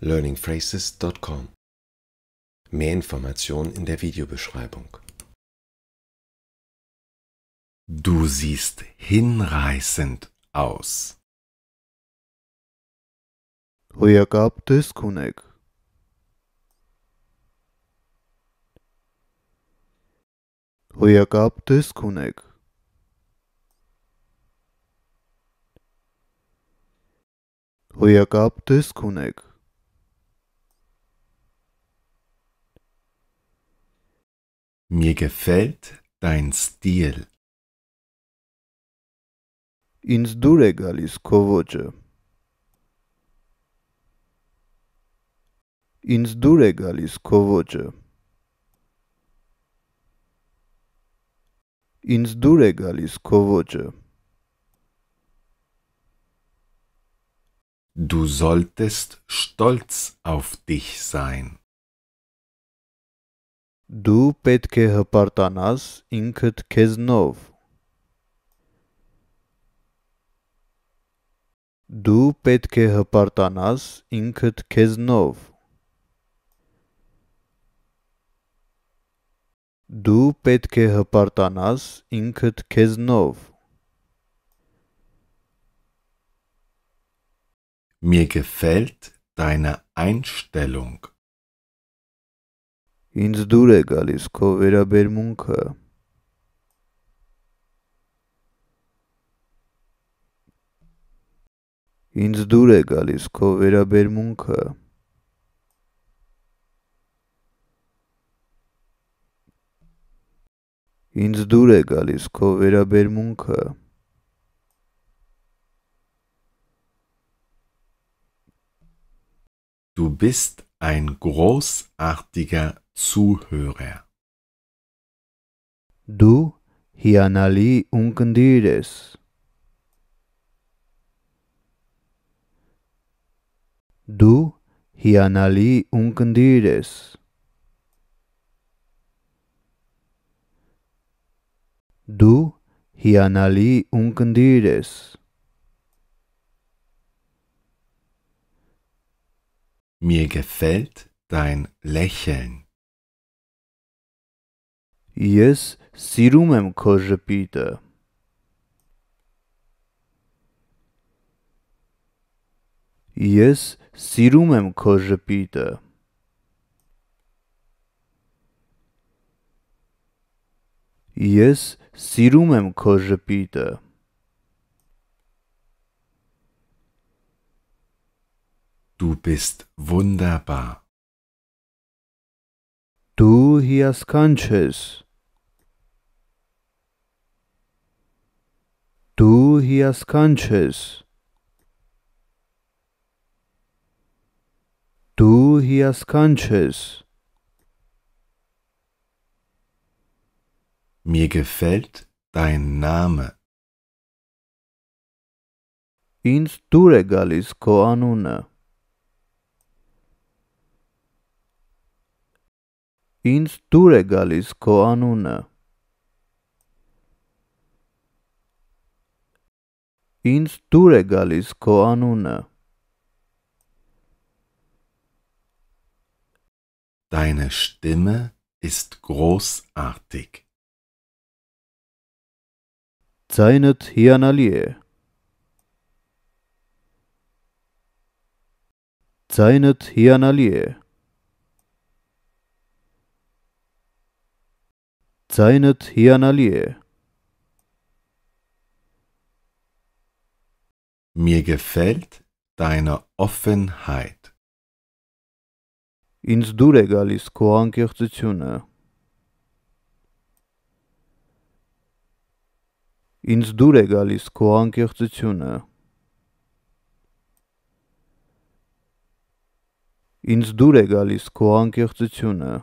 learningphrases.com. Mehr Informationen in der Videobeschreibung. Du siehst hinreißend aus. gab Rüyagab Döskunek. Rüyagab Döskunek. Rüyagab Döskunek. Mir gefällt dein Stil. Ինձ դուր է գալիս քո ոճը։ Ինձ դուր է գալիս քո ոճը։ Ինձ դուր է գալիս քո ոճը։ Du solltest stolz auf dich sein. Դու պետք է հպարտանաս ինքդ քեզնով։ Դու պետք է հպարտանաս ինքդ քեզնով։ Դու պետք է հպարտանաս ինքդ քեզնով։ Mir gefällt deine Einstellung. Ինձ դուր է գալիս քո վերաբերմունքը։ Ինձ դուր է գալիս քո վերաբերմունքը։ Ինձ դուր է գալիս քո վերաբերմունքը։ Du bist ein großartiger Zuhörer. Du hianali unkendides. Du hianali unkendides. Du hianali unkendides. Mir gefällt dein Lächeln. Ես սիրում եմ քո ժպիտը։ Ես սիրում եմ քո ժպիտը։ Ես սիրում եմ քո ժպիտը։ Du bist wunderbar. Du hiaskanches. Du hier skończysz. Du hier skończysz. Mir gefällt dein Name. Ins tu regalis coanuna. Ins tu regalis coanuna. Ins tu regalis koanune. Deine Stimme ist großartig. Zeinet hianalie. Zeinet hianalie. Zeinet hianalie. Mir gefällt deine Offenheit. Ինձ դուր է գալիս քո անկեղծությունը։ Ինձ դուր է գալիս քո անկեղծությունը։ Ինձ դուր է գալիս քո անկեղծությունը։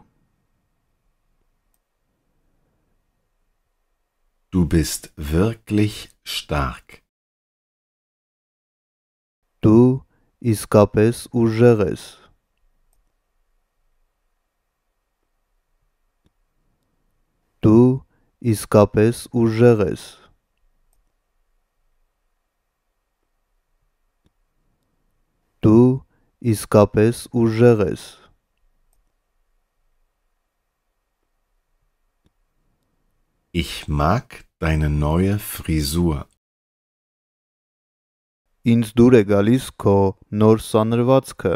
Du bist wirklich stark du escapes huyeres. Du escapes huyeres. Du escapes huyeres. Ich mag deine neue Frisur. Ինձ դուր է գալիս քո նոր սանրվածքը։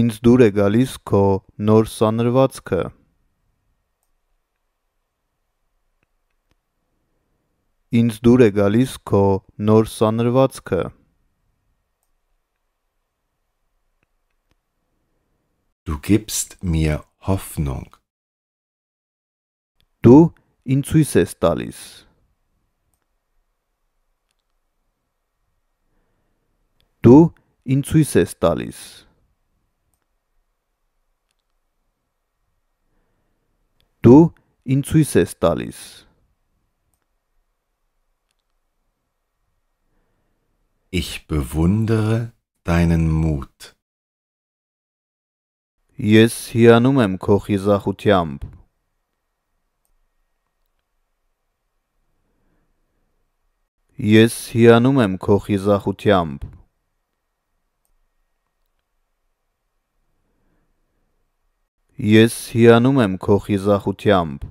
Ինձ դուր է գալիս քո նոր սանրվածքը։ Ինձ դուր է գալիս քո նոր սանրվածքը։ Du gibst mir Hoffnung. Du in Suisestalis. Du in Suisestalis. Du in Suisestalis. Ich bewundere deinen Mut. Ես հիանում եմ քո խիզախությամբ Ես հիանում եմ քո խիզախությամբ։ Ես հիանում եմ քո խիզախությամբ։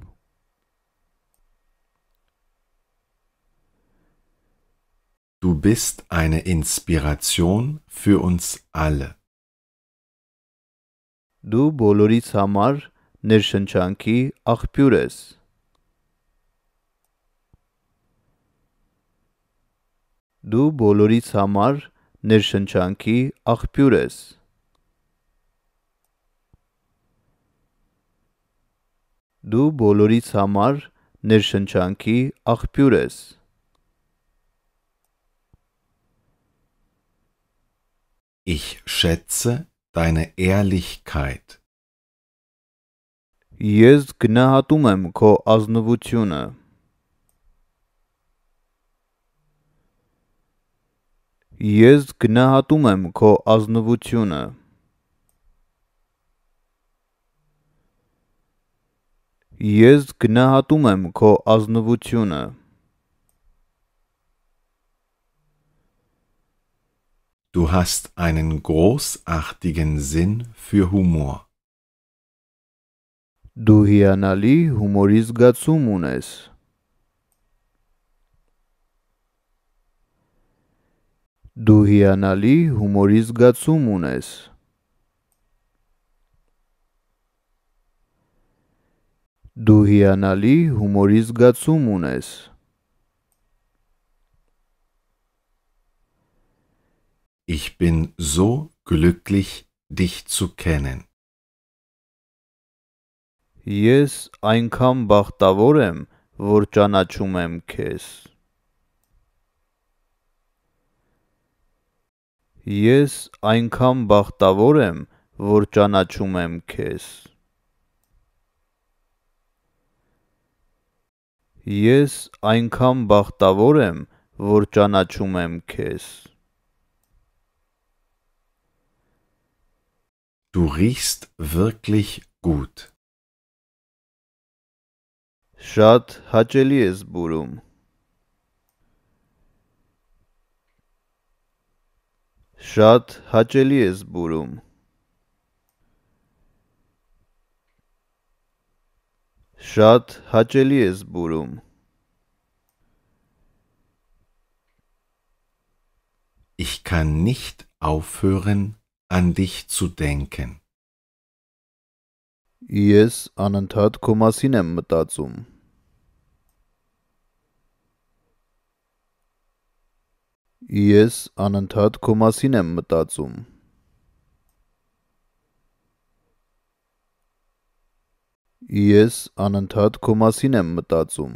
Du bist eine Inspiration für uns alle. Du բոլորիս համար ներշնչանքի աղբյուր ես։ դու բոլորից համար ներշնչանքի աղբյուր ես։ Դու բոլորից համար ներշնչանքի աղբյուր ես։ Ich schätze deine Ehrlichkeit. Ես գնահատում եմ քո ազնվությունը։ ես գնահատում եմ քո ազնվությունը։ Ես գնահատում եմ քո ազնվությունը։ Du hast einen großartigen Sinn für Humor. Du hianali humoris gatsum unes. Դու հիանալի հումորի զգացում ունես։ Դու հիանալի հումորի զգացում ունես։ Ich bin so glücklich, dich zu kennen. Ես այնքան բախտավոր եմ, որ ճանաչում եմ քեզ։ Ես այնքան բախտավոր եմ, որ ճանաչում եմ քեզ։ Ես այնքան բախտավոր եմ, որ ճանաչում եմ քեզ։ Du riechst wirklich gut. Շատ հաճելի ես բուրում։ շատ հաճելի ես բուրում։ Շատ հաճելի ես բուրում։ Ich kann nicht aufhören, an dich zu denken. Ես անընդհատ քո մասին եմ մտածում։ Ես անընդհատ քո մասին եմ մտածում։ Ես անընդհատ քո մասին եմ մտածում։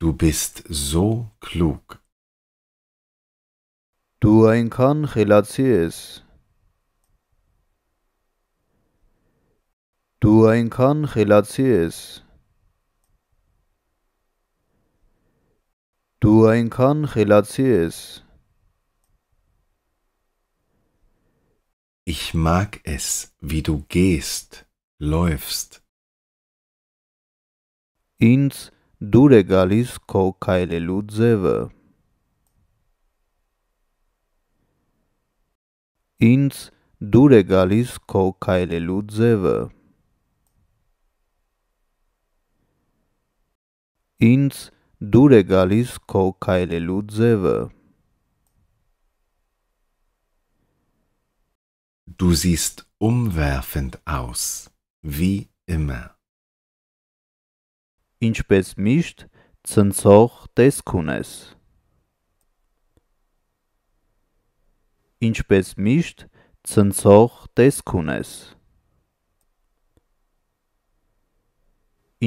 Du bist so klug. Դու այնքան խելացի ես։ Դու այնքան խելացի ես։ Դու այնքան խելացի ես։ Ich mag es, wie du gehst, läufst. Ինձ դուր է գալիս քո քայլելու ձևը։ Ինձ դուր է գալիս քո քայլելու ձևը։ Ինձ dude Galizko kaj Ludzewe. Du siehst umwerfend aus, wie immer. Ինչպես միշտ ցնցող տեսք ունես։ Ինչպես միշտ ցնցող տեսք ունես։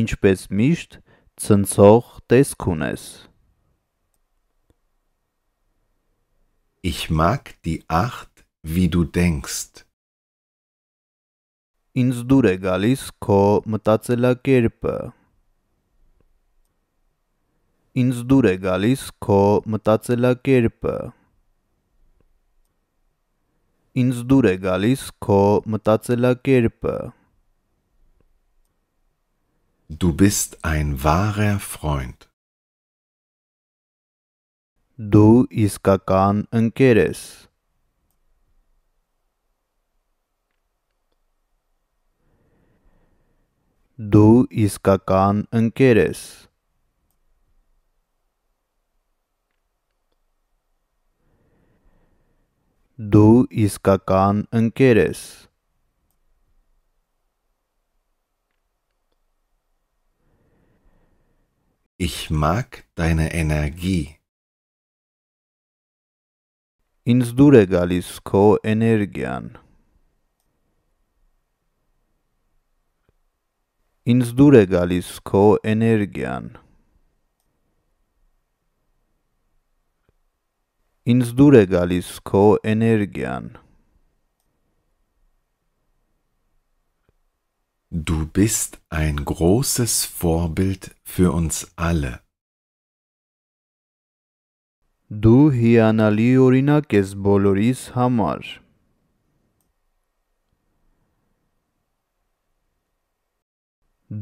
Ինչպես միշտ Zensor des Kunes. Ich mag die Art, wie du denkst. Ինձ դուր է գալիս քո մտածելակերպը։ Ինձ դուր է գալիս քո մտածելակերպը։ Ինձ դուր է գալիս քո մտածելակերպը։ Du bist ein wahrer Freund. Du iscacan încheres. Du iscacan încheres. Du iscacan încheres. Ich mag deine Energie. Ինձ դուր է գալիս քո էներգիան։ Ինձ դուր է գալիս քո էներգիան։ Ինձ դուր է գալիս քո էներգիան։ Du bist ein großes Vorbild für uns alle. Du հիանալի օրինակ ես բոլորիս համար։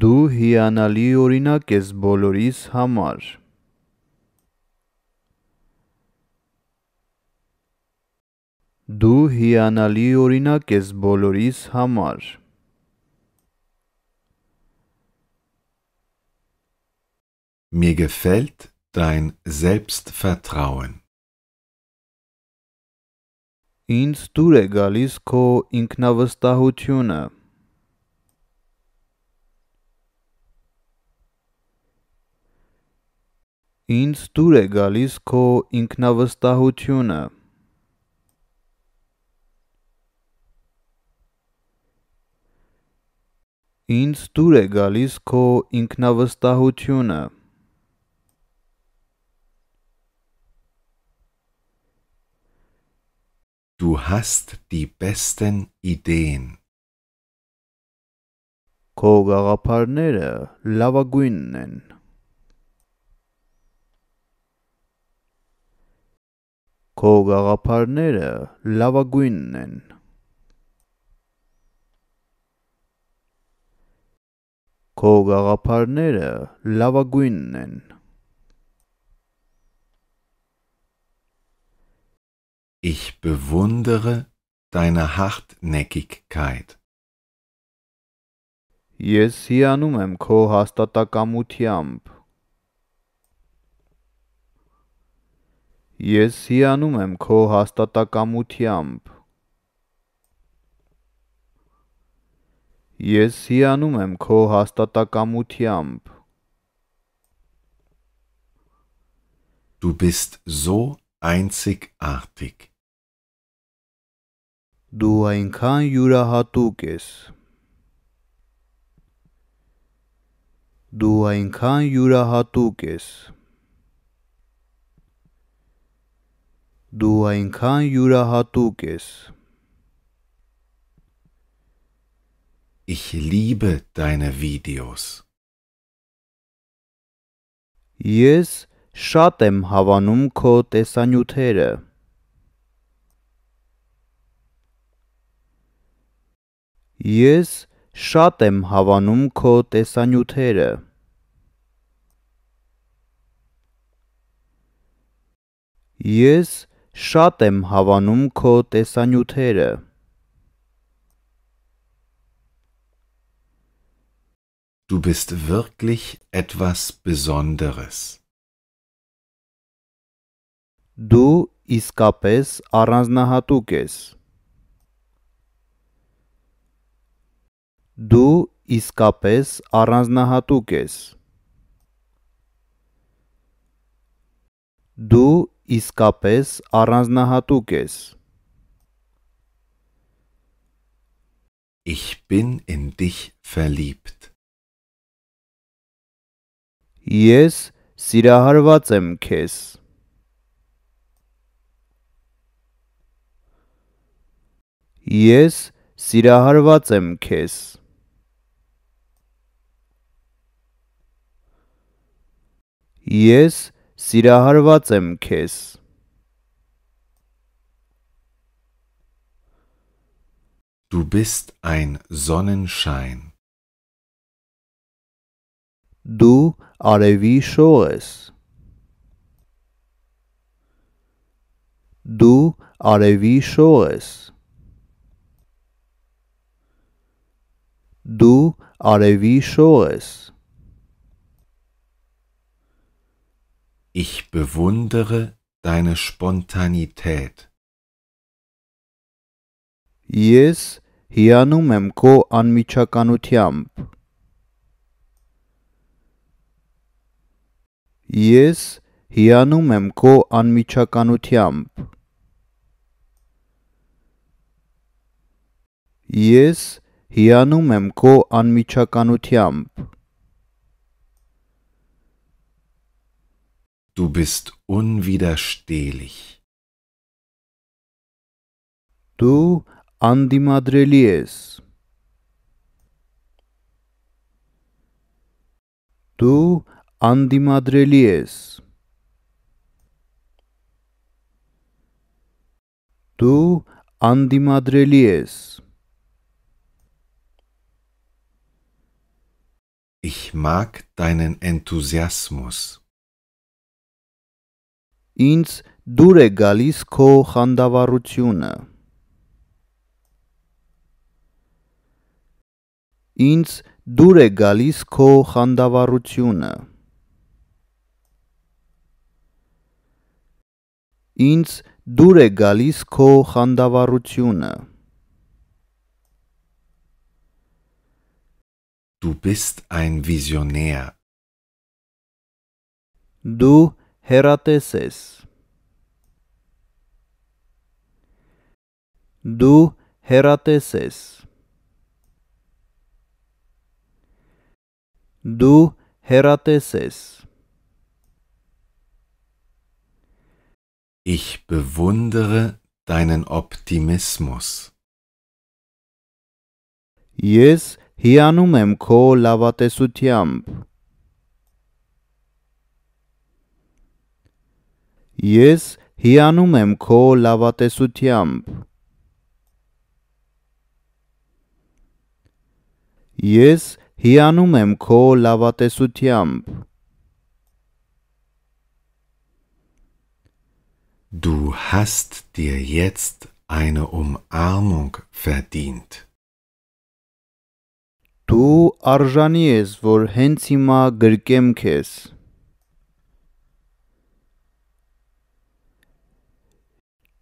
Դու հիանալի օրինակ ես բոլորիս համար։ Դու հիանալի օրինակ ես բոլորիս համար։ Դու Mir gefällt dein Selbstvertrauen. Ինձ դուր է գալիս քո ինքնավստահությունը։ Ինձ դուր է գալիս քո ինքնավստահությունը։ Ինձ դուր է գալիս քո ինքնավստահությունը։ Du hast die besten Ideen. Քողաղափարները լավագույնն են։ Քողաղափարները լավագույնն են։ Քողաղափարները լավագույնն են։ Ich bewundere deine Hartnäckigkeit. Ես հիանում եմ քո հաստատակամությամբ։ Ես հիանում եմ քո հաստատակամությամբ։ Ես հիանում եմ քո հաստատակամությամբ։ Du bist so einzigartig. դու այնքան յուրահատուկ ես։ Դու այնքան յուրահատուկ ես։ Դու այնքան յուրահատուկ ես։ Ich liebe deine Videos. Ես շատ եմ հավանում քո տեսանյութերը։ Ես շատ եմ հավանում քո տեսանյութերը։ Ես շատ եմ հավանում քո տեսանյութերը։ Du bist wirklich etwas Besonderes. Դու իսկապես առանձնահատուկ ես։ Դու իսկապես առանձնահատուկ ես։ Դու իսկապես առանձնահատուկ ես։ Ich bin in dich verliebt։ Ես սիրահարված եմ քեզ։ Ես սիրահարված եմ քեզ։ ես սիրահարված եմ քեզ։ Du bist ein Sonnenschein. Du Arevi Shoes. Du Arevi Shoes. Du Arevi Shoes. Ich bewundere deine Spontanität. Ես հիանում եմ քո անմիջականությամբ։ Ես հիանում եմ քո անմիջականությամբ։ Ես հիանում եմ քո անմիջականությամբ։ du bist unwiderstehlich. Du an die Du an die Du an die Ich mag deinen Enthusiasmus. Ինձ դուր է գալիս քո խանդավառությունը։ Ինձ դուր է գալիս քո խանդավառությունը։ Ինձ դուր է գալիս քո խանդավառությունը։ Du bist ein Visionär. Du Herateses. Du Herateses. Du Herateses. Ich bewundere deinen Optimismus. Ես հիանում եմ քո լավատեսությամբ։ ես հիանում եմ քո լավատեսությամբ։ Ես հիանում եմ քո լավատեսությամբ։ Du hast dir jetzt eine Umarmung verdient. Դու արժանի ես, որ հենց հիմա գրկեմ քեզ։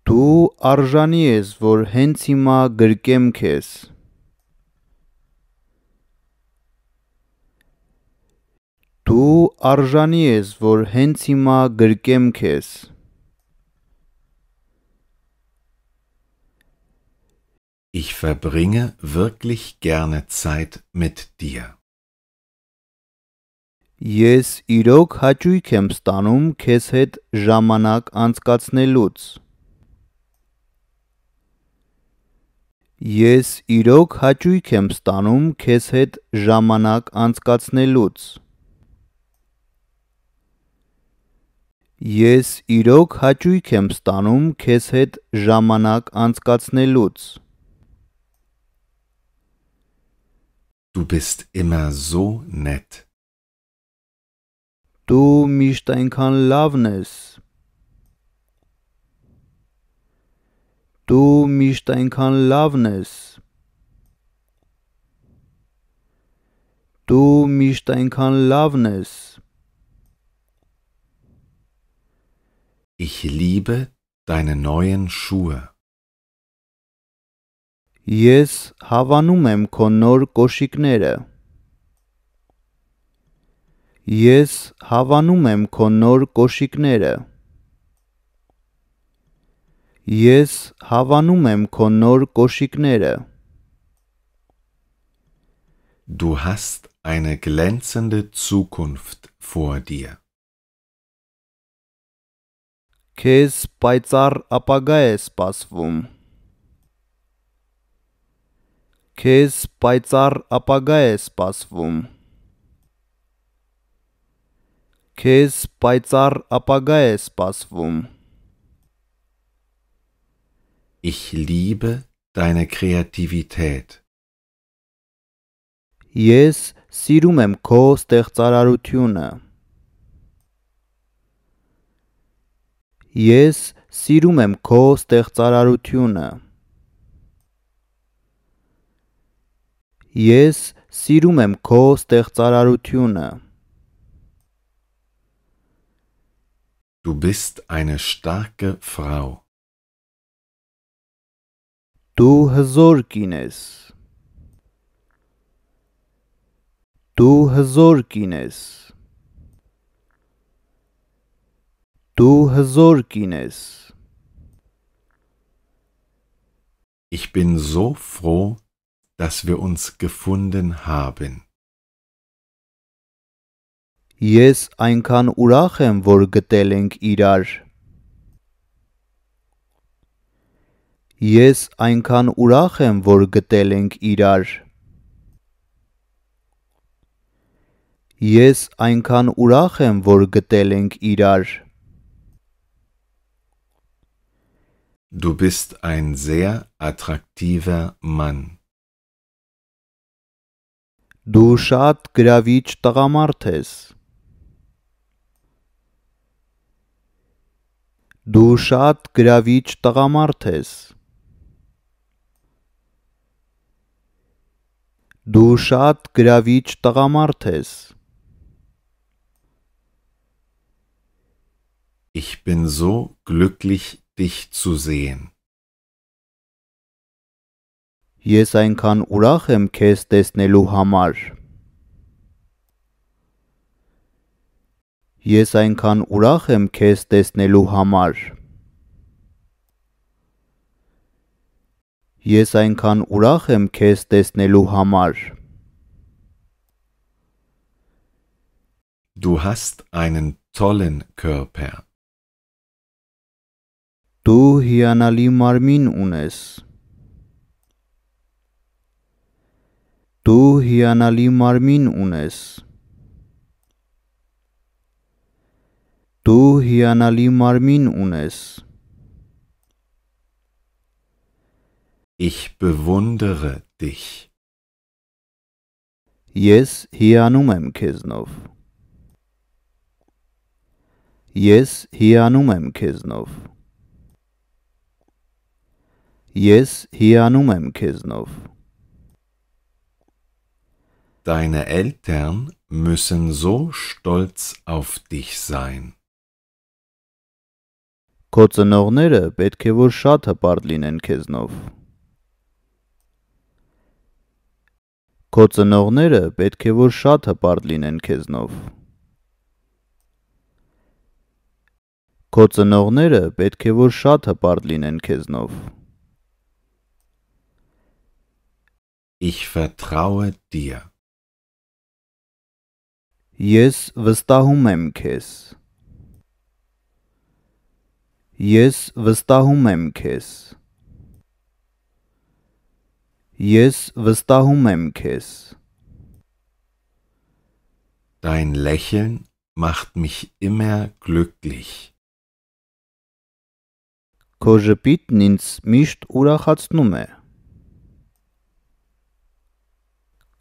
Դու արժանի ես, որ հենց հիմա գրկեմ քեզ։ Դու արժանի ես, որ հենց հիմա գրկեմ քեզ։ Ich verbringe wirklich gerne Zeit mit dir. Ես իրոք հաճույք եմ ստանում քեզ հետ ժամանակ անցկացնելուց։ Ես իրոք հաճույք եմ ստանում քեզ հետ ժամանակ անցկացնելուց։ Ես իրոք հաճույք եմ ստանում քեզ հետ ժամանակ անցկացնելուց։ Du bist immer so nett. Du միշտ այնքան լավն ես։ Du միշտ այնքան լավն ես։ Դու միշտ այնքան լավն ես։ Ich liebe deine neuen Schuhe. Ես հավանում եմ քո նոր կոշիկները։ Ես հավանում եմ քո նոր կոշիկները։ Ես հավանում եմ քո նոր կոշիկները։ Du hast eine glänzende Zukunft vor dir. Քեզ պայծառ ապագա է սպասվում։ Քեզ պայծառ ապագա է սպասվում։ Քեզ պայծառ ապագա է սպասվում։ Ich liebe deine Kreativität. Ես սիրում եմ քո ստեղծարարությունը։ Ես սիրում եմ քո ստեղծարարությունը։ Ես սիրում եմ քո ստեղծարարությունը։ Du bist eine starke Frau. Du Hazorkines. Du Hazorkines. Du Hazorkines. Ich bin so froh, dass wir uns gefunden haben. Ես ein kann urachem որ գտել ենք Ես այնքան ուրախ եմ, որ գտել ենք իրար։ Ես այնքան ուրախ եմ, որ գտել ենք իրար։ Du bist ein sehr attraktiver Mann. Du շատ գրավիչ տղամարդ ես։ Du շատ գրավիչ տղամարդ ես։ Դու շատ գրավիչ տղամարդ ես։ Ich bin so glücklich, dich zu sehen. Ես այնքան ուրախ եմ քեզ տեսնելու համար։ Ես այնքան ուրախ եմ քեզ տեսնելու համար։ Ես այնքան ուրախ եմ քեզ տեսնելու համար։ Du hast einen tollen Körper. Du hianali marmin unes. Du hianali marmin unes. Du hianali marmin unes. Ich bewundere dich. Ես հիանում եմ քեզնով։ Ես հիանում եմ քեզնով։ Ես հիանում եմ քեզնով։ Deine Eltern müssen so stolz auf dich sein. Քո ծնողները պետք է որ շատ հպարտ լինեն քեզնով։ Քո ծնողները պետք է որ շատ հպարտ լինեն քեզնով։ Քո ծնողները պետք է որ շատ հպարտ լինեն քեզնով։ Ich vertraue dir. Ես վստահում եմ քեզ։ Ես վստահում եմ քեզ։ Ես վստահում եմ քեզ. Dein Lächeln macht mich immer glücklich. Քո ժպիտն ինձ միշտ ուրախացնում է։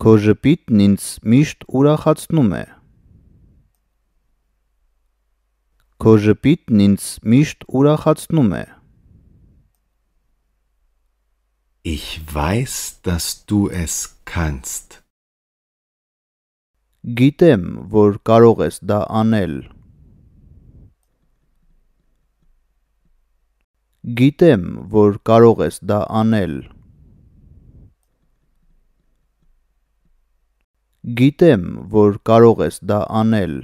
Քո ժպիտն ինձ միշտ ուրախացնում է։ Քո ժպիտն ինձ միշտ ուրախացնում է։ Ich weiß, dass du es kannst. Գիտեմ, որ կարող ես դա անել։ Գիտեմ, որ կարող ես դա անել։ Գիտեմ, որ կարող ես դա անել։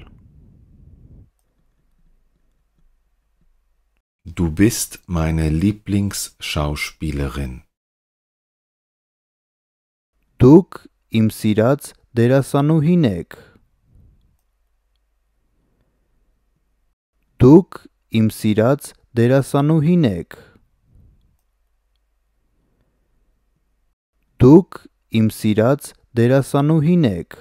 Du bist meine Lieblingsschauspielerin. Դուք իմ սիրած դերասանուհին եք։ Դուք իմ սիրած դերասանուհին եք։ Դուք իմ սիրած դերասանուհին եք։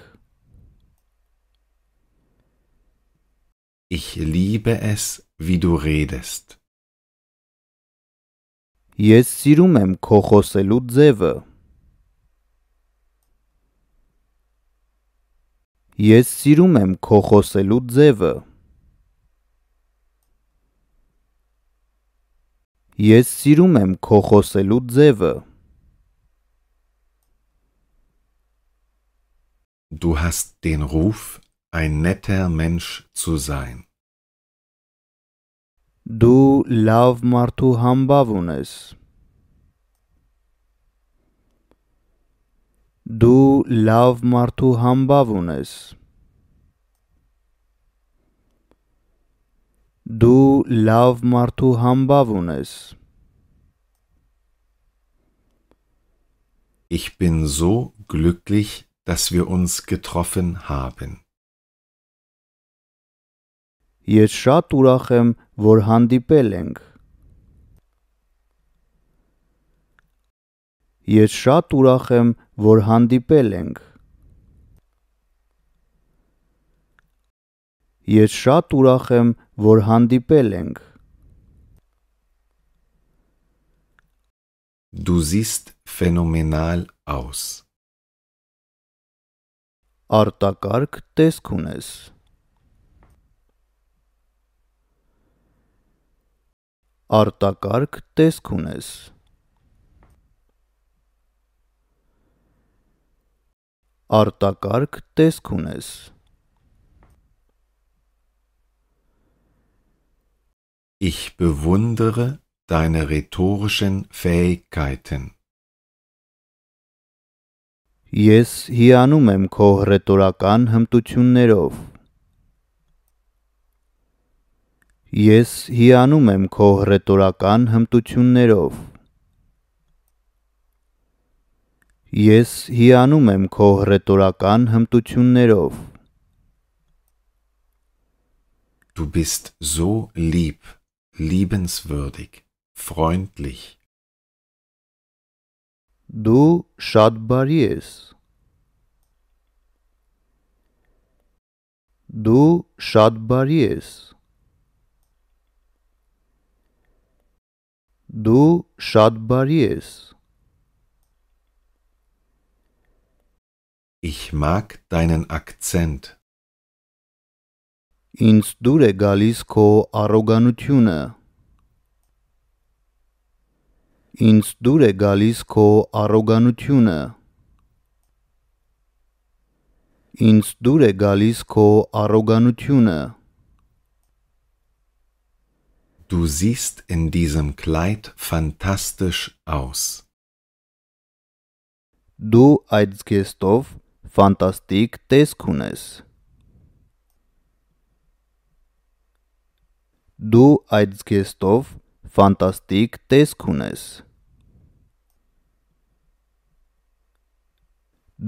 Ich liebe es, wie du redest. Ես սիրում եմ քո խոսելու ձևը։ Ես սիրում եմ քո խոսելու ձևը։ Ես սիրում եմ քո խոսելու ձևը։ Du hast den Ruf, ein netter Mensch zu sein. Du լավ մարդու համբավ ունես։ դու լավ մարդու համբավ ունես դու լավ մարդու համբավ ունես Ich bin so glücklich, dass wir uns getroffen haben. Ես շատ ուրախ եմ, որ հանդիպել ենք։ Ես շատ ուրախ եմ, որ հանդիպել ենք։ Ես շատ ուրախ եմ, որ հանդիպել ենք։ Du siehst phänomenal aus. Արտակարգ տեսք ունես։ Արտակարգ տեսք ունես։ արտակարգ տեսք ունես։ Ich bewundere deine rhetorischen Fähigkeiten. Ես հիանում եմ քո հռետորական հմտություններով։ Ես հիանում եմ քո հռետորական հմտություններով։ Ես հիանում եմ քո հռետորական հմտություններով։ Du bist so lieb, liebenswürdig, freundlich. Du շատ բարի ես։ Du շատ բարի ես։ Du շատ բարի ես։ Ich mag deinen Akzent. Ինձ դուր է գալիս քո առոգանությունը։ Ինձ դուր է գալիս քո առոգանությունը։ Ինձ դուր է գալիս քո առոգանությունը։ Du siehst in diesem Kleid fantastisch aus. Du այդ զգեստով ֆանտաստիկ տեսք ունես։ Դու այդ զգեստով ֆանտաստիկ տեսք ունես։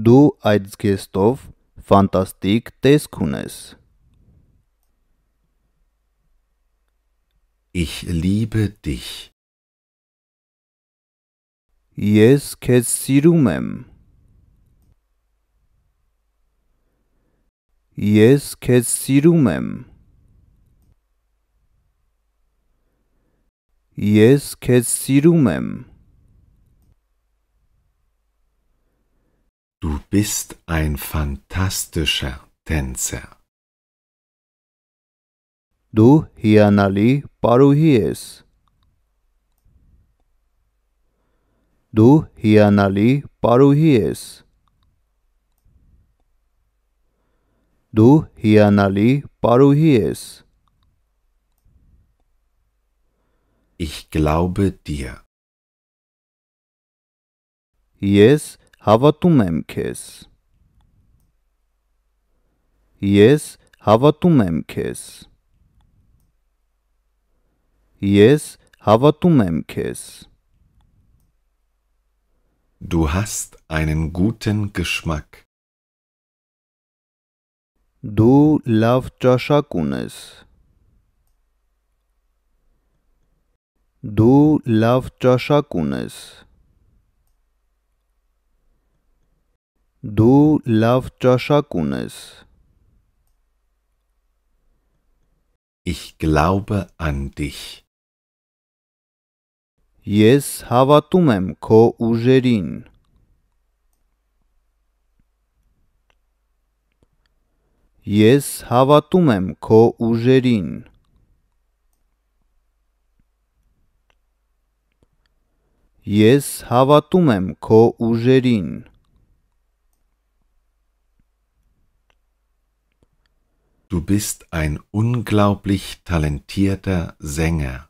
Դու այդ զգեստով ֆանտաստիկ տեսք ունես։ Ich liebe dich. Ես քեզ սիրում եմ։ Ես քեզ սիրում եմ։ Du bist ein fantastischer Tänzer. Du hianali paruhi es. Du hianali paruhi es. du hiernali paruhies. Ich glaube dir. Yes, havatumemkes. Yes, havatumemkes. Yes, havatumemkes. Du hast einen guten Geschmack. Du լավ Du լավ Du լավ Ich glaube an dich. Ես հավատում եմ քո ուժերին։ Ես հավատում եմ քո ուժերին։ Ես հավատում եմ քո ուժերին։ Du bist ein unglaublich talentierter Sänger.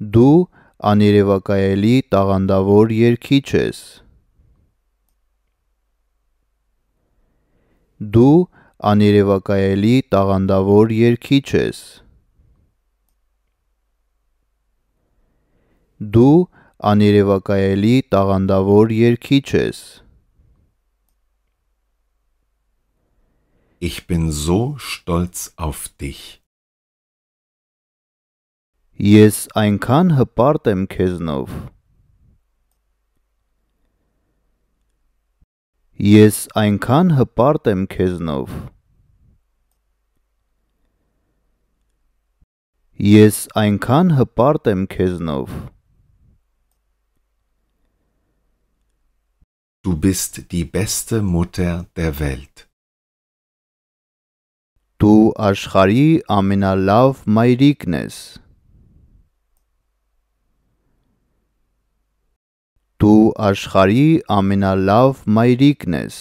Du աներևակայելի տաղանդավոր երգիչ ես։ դու աներևակայելի տաղանդավոր երկիչ ես։ Դու աներևակայելի տաղանդավոր երկիչ ես։ Ich bin so stolz auf dich. Ես այնքան հպարտ եմ քեզնով։ Ես այնքան հպարտ եմ քեզնով։ Ես այնքան հպարտ եմ քեզնով։ Du bist die beste Mutter der Welt. Du աշխարի ամենալավ մայրիկն ես։ Դու աշխարհի ամենալավ մայրիկն ես։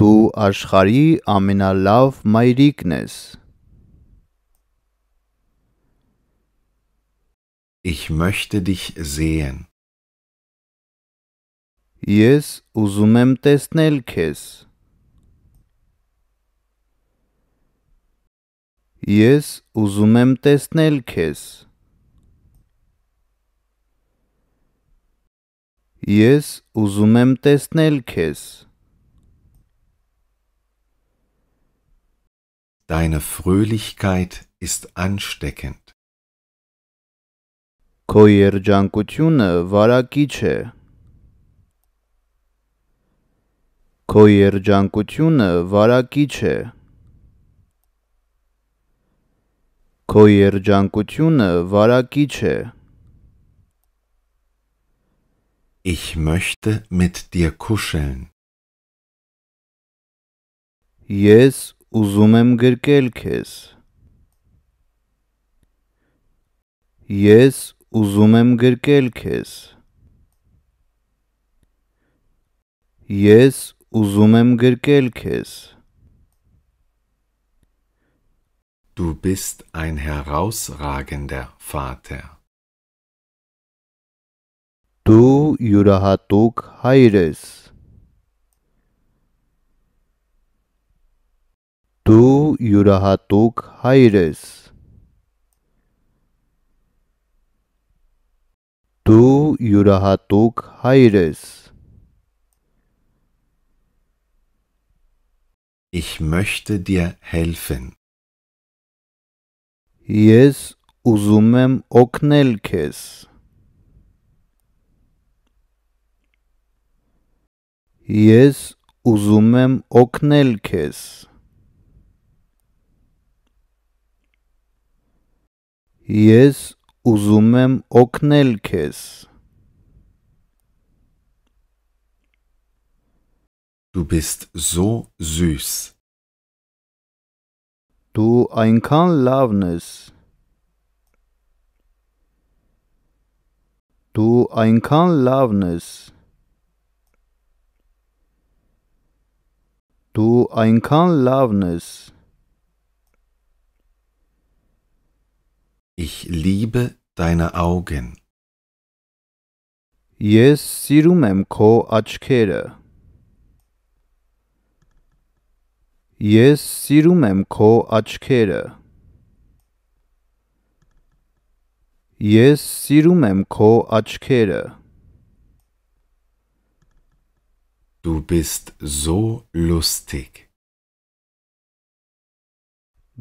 Դու աշխարհի ամենալավ մայրիկն ես։ Ich möchte dich sehen. Ես ուզում եմ տեսնել քեզ։ Ես ուզում եմ տեսնել քեզ։ Ես ուզում եմ տեսնել քեզ։ Deine Fröhlichkeit ist ansteckend. Քո երջանկությունը վարակիչ է։ Քո երջանկությունը վարակիչ է։ Քո երջանկությունը վարակիչ է։ Քո ich möchte mit dir kuscheln. Ես ուզում եմ գրկել քեզ։ Ես ուզում եմ գրկել քեզ։ Ես ուզում եմ գրկել քեզ։ Du bist ein herausragender Vater du jurahatuk Haires. Du jurahatuk Haires. Du jurahatuk Haires. Ich möchte dir helfen. Yes, uzumem oknelkes. Ես ուզում եմ օգնել քեզ։ Ես ուզում եմ օգնել քեզ։ Du bist so süß. Du այնքան լավն ես։ Du այնքան լավն ես։ դու այնքան լավն ես։ Ich liebe deine Augen. Ես սիրում եմ քո աչքերը։ Ես սիրում եմ քո աչքերը։ Ես սիրում եմ քո աչքերը։ Du bist so lustig.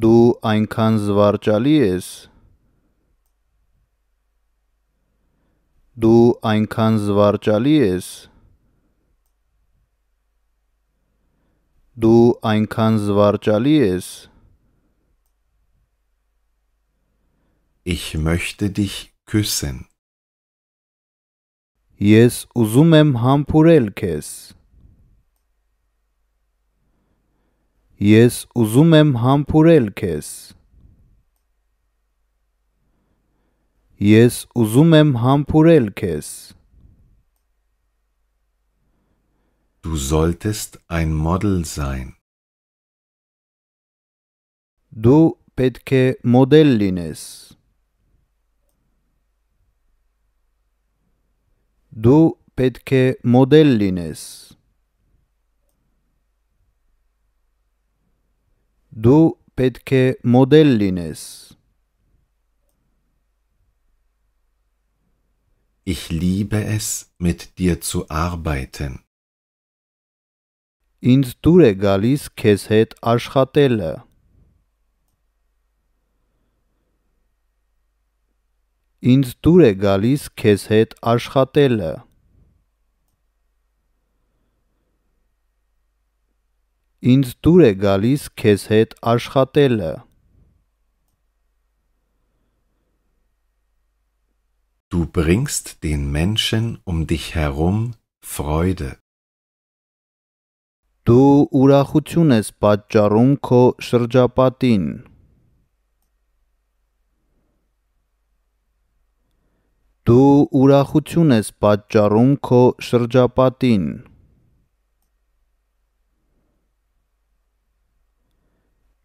Du այնքան զվարճալի ես։ Դու այնքան զվարճալի ես։ Դու այնքան զվարճալի ես։ Ich möchte dich küssen. Ես ուզում եմ համբուրել քեզ։ Ես ուզում եմ համբուրել քեզ։ Ես ուզում եմ համբուրել քեզ։ Du solltest ein Model sein. Du պետք է մոդել լինես։ Du պետք է մոդել լինես։ Du petke modellines. Ich liebe es, mit dir zu arbeiten. Ինձ դուր է գալիս քեզ հետ աշխատելը։ Ինձ դուր է գալիս քեզ հետ աշխատելը։ Ինձ դուր է գալիս քեզ հետ աշխատելը։ Du bringst den Menschen um dich herum Freude. Du ուրախություն ես պատճառում քո շրջապատին։ Du ուրախություն ես պատճառում քո շրջապատին։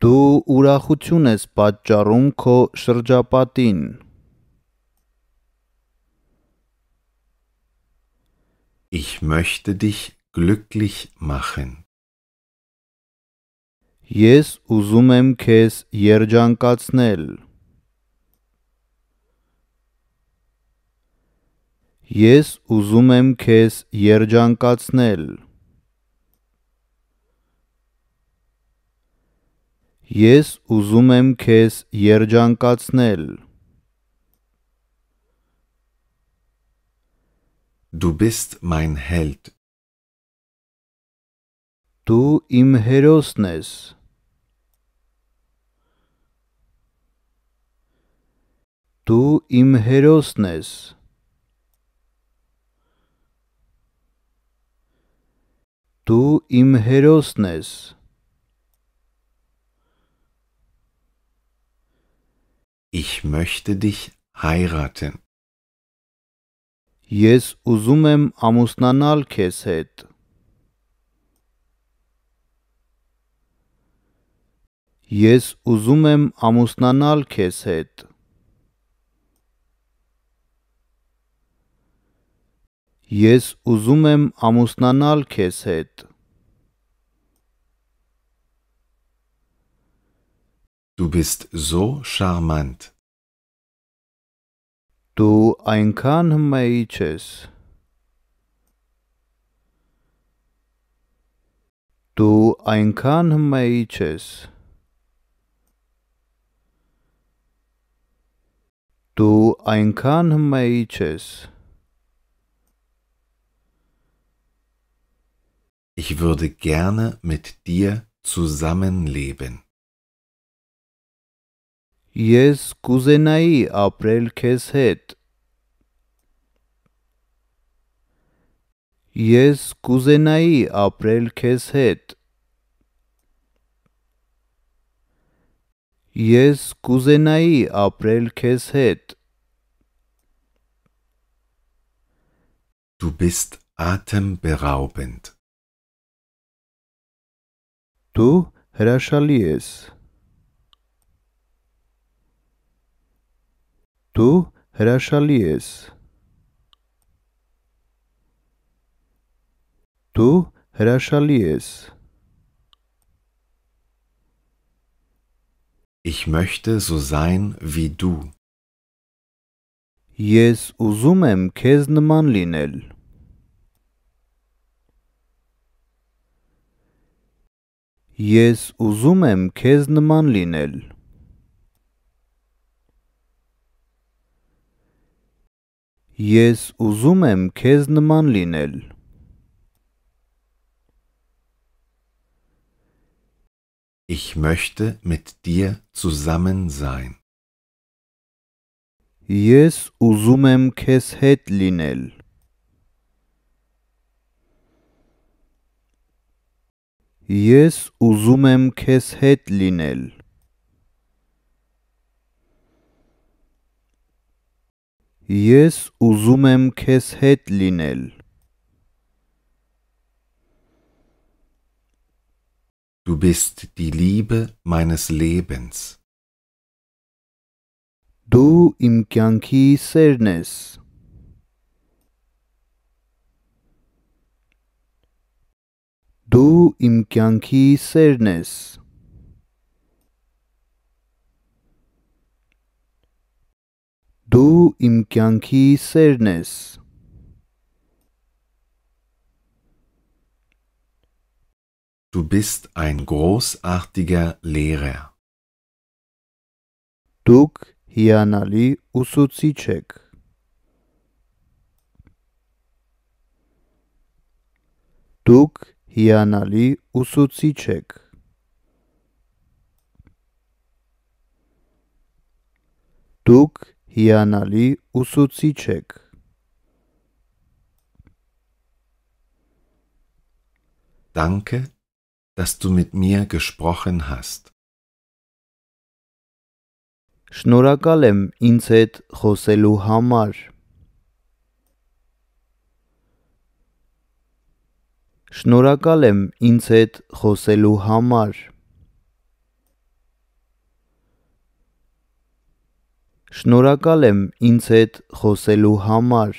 Դու ուրախություն ես պատճառում քո շրջապատին։ Ich möchte dich glücklich machen. Ես ուզում եմ քեզ երջանկացնել։ Ես ուզում եմ քեզ երջանկացնել։ ես ուզում եմ քեզ երջանկացնել։ Du bist mein Held. Դու իմ հերոսն ես։ Դու իմ հերոսն ես։ Դու իմ հերոսն ես։ Դու իմ հերոսն ես։ ich möchte dich heiraten. Ես ուզում եմ ամուսնանալ քեզ հետ։ Ես ուզում եմ ամուսնանալ քեզ հետ։ Ես ուզում եմ ամուսնանալ քեզ հետ։ Du bist so charmant. Du ein mai ces. Du ein mai ces. Du ein mai ces. Ich würde gerne mit dir zusammenleben. Ես կուզենայի ապրել քեզ հետ։ Ես կուզենայի ապրել քեզ հետ։ Ես կուզենայի ապրել քեզ հետ։ Du bist atemberaubend. Du հրաշալի ես։ Du recherchierst. Du recherchierst. Ich möchte so sein wie du. Ես uzumem եմ քեզ նման լինել. Ես ուզում եմ քեզ Ես ուզում եմ քեզ նման լինել։ Ich möchte mit dir zusammen sein. Ես ուզում եմ քեզ հետ լինել։ Ես ուզում եմ քեզ հետ լինել։ Ես ուզում եմ քեզ հետ լինել։ Du bist die Liebe meines Lebens. Du իմ կյանքի սերն ես։ Du իմ կյանքի սերն ես։ դու իմ կյանքի սերն ես։ Du bist ein großartiger Lehrer. Դուք հիանալի ուսուցիչ եք։ Դուք հիանալի ուսուցիչ եք։ Դուք հիանալի ուսուցիչ եք։ Danke, dass du mit mir gesprochen hast. Շնորհակալ եմ ինձ հետ խոսելու համար։ Շնորհակալ եմ ինձ հետ խոսելու համար։ Շնորհակալ եմ ինձ հետ խոսելու համար։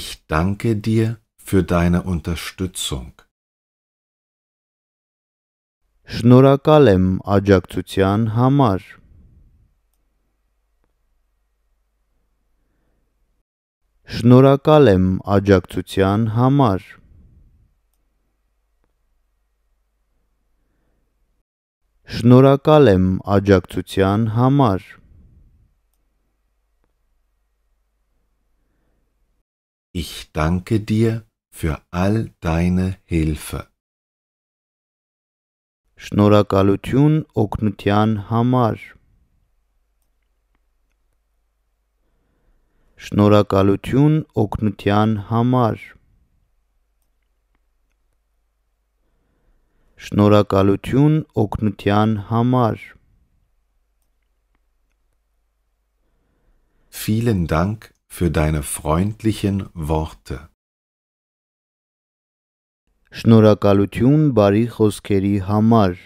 Ich danke dir für deine Unterstützung. Շնորհակալ եմ աջակցության համար։ Շնորհակալ եմ աջակցության համար։ Շնորհակալ եմ աջակցության համար։ Ich danke dir für all deine Hilfe. Շնորհակալություն օգնության համար։ Շնորհակալություն օգնության համար։ Շնորհակալություն օգնության համար։ Vielen Dank für deine freundlichen Worte. Շնորհակալություն բարի խոսքերի համար։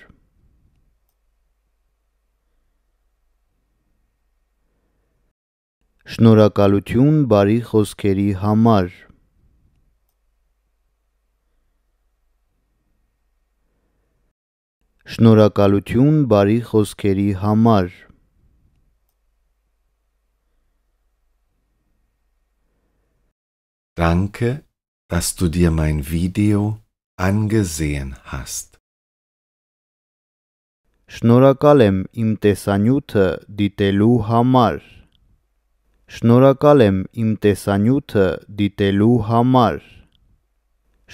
Շնորհակալություն բարի խոսքերի համար։ Շնորհակալություն բարի խոսքերի համար։ Danke, dass du dir mein Video angesehen hast. Շնորհակալ եմ իմ տեսանյութը դիտելու համար։ Շնորհակալ եմ իմ տեսանյութը դիտելու համար։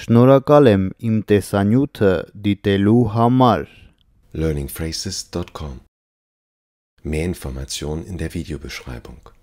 Շնորհակալ եմ իմ տեսանյութը դիտելու համար։ learningphrases.com. Mehr Informationen in der Videobeschreibung.